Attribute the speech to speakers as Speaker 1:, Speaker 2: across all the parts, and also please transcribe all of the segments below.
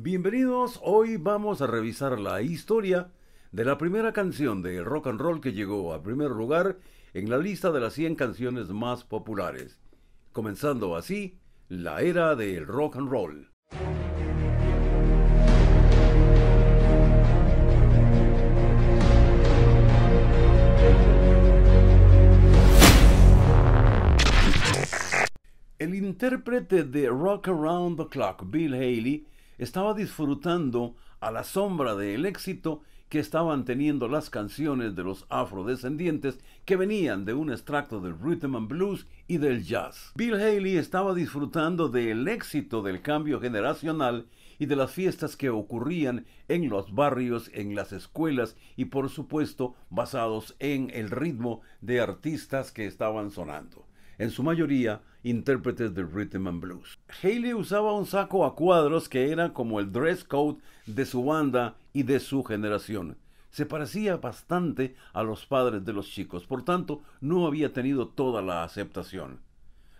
Speaker 1: Bienvenidos, hoy vamos a revisar la historia de la primera canción de rock and roll que llegó a primer lugar en la lista de las 100 canciones más populares, comenzando así la era del rock and roll. El intérprete de Rock Around the Clock, Bill Haley, estaba disfrutando a la sombra del éxito que estaban teniendo las canciones de los afrodescendientes que venían de un extracto del rhythm and blues y del jazz. Bill Haley estaba disfrutando del éxito del cambio generacional y de las fiestas que ocurrían en los barrios, en las escuelas y por supuesto basados en el ritmo de artistas que estaban sonando en su mayoría intérpretes de rhythm and blues. Haley usaba un saco a cuadros que era como el dress code de su banda y de su generación. Se parecía bastante a los padres de los chicos, por tanto no había tenido toda la aceptación.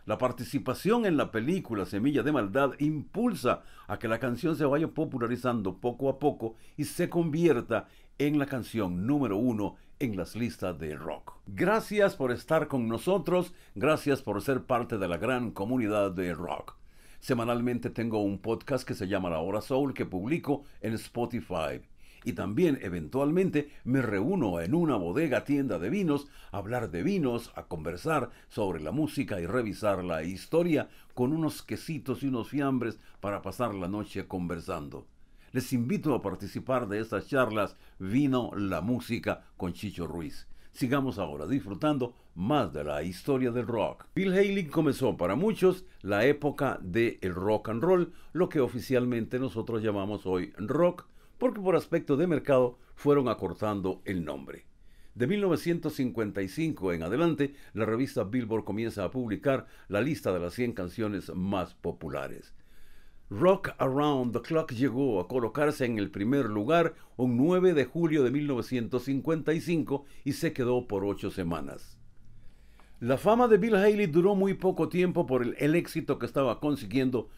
Speaker 1: La participación en la película Semilla de Maldad impulsa a que la canción se vaya popularizando poco a poco y se convierta en la canción número uno en las listas de rock. Gracias por estar con nosotros, gracias por ser parte de la gran comunidad de rock. Semanalmente tengo un podcast que se llama La Hora Soul que publico en Spotify. Y también eventualmente me reúno en una bodega tienda de vinos a hablar de vinos, a conversar sobre la música y revisar la historia con unos quesitos y unos fiambres para pasar la noche conversando. Les invito a participar de estas charlas Vino la Música con Chicho Ruiz. Sigamos ahora disfrutando más de la historia del rock. Bill Haley comenzó para muchos la época del rock and roll, lo que oficialmente nosotros llamamos hoy rock, porque por aspecto de mercado fueron acortando el nombre. De 1955 en adelante, la revista Billboard comienza a publicar la lista de las 100 canciones más populares. Rock Around the Clock llegó a colocarse en el primer lugar un 9 de julio de 1955 y se quedó por ocho semanas. La fama de Bill Haley duró muy poco tiempo por el, el éxito que estaba consiguiendo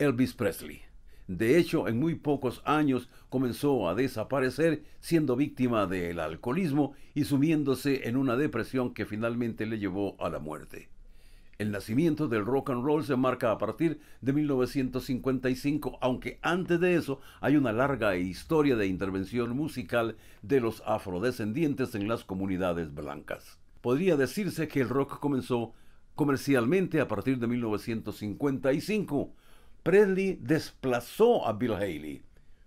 Speaker 1: Elvis Presley. De hecho, en muy pocos años comenzó a desaparecer siendo víctima del alcoholismo y sumiéndose en una depresión que finalmente le llevó a la muerte. El nacimiento del rock and roll se marca a partir de 1955, aunque antes de eso hay una larga historia de intervención musical de los afrodescendientes en las comunidades blancas. Podría decirse que el rock comenzó comercialmente a partir de 1955. Presley desplazó a Bill Haley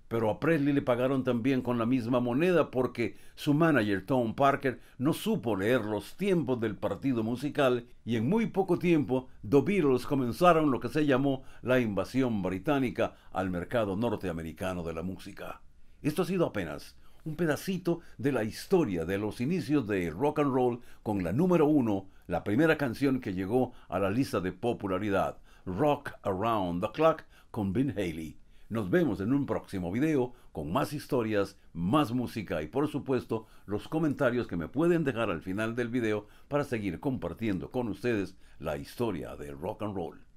Speaker 1: pero a Presley le pagaron también con la misma moneda porque su manager Tom Parker no supo leer los tiempos del partido musical y en muy poco tiempo The Beatles comenzaron lo que se llamó la invasión británica al mercado norteamericano de la música. Esto ha sido apenas un pedacito de la historia de los inicios de rock and roll con la número uno, la primera canción que llegó a la lista de popularidad, Rock Around the Clock con Ben Haley. Nos vemos en un próximo video con más historias, más música y por supuesto los comentarios que me pueden dejar al final del video para seguir compartiendo con ustedes la historia del rock and roll.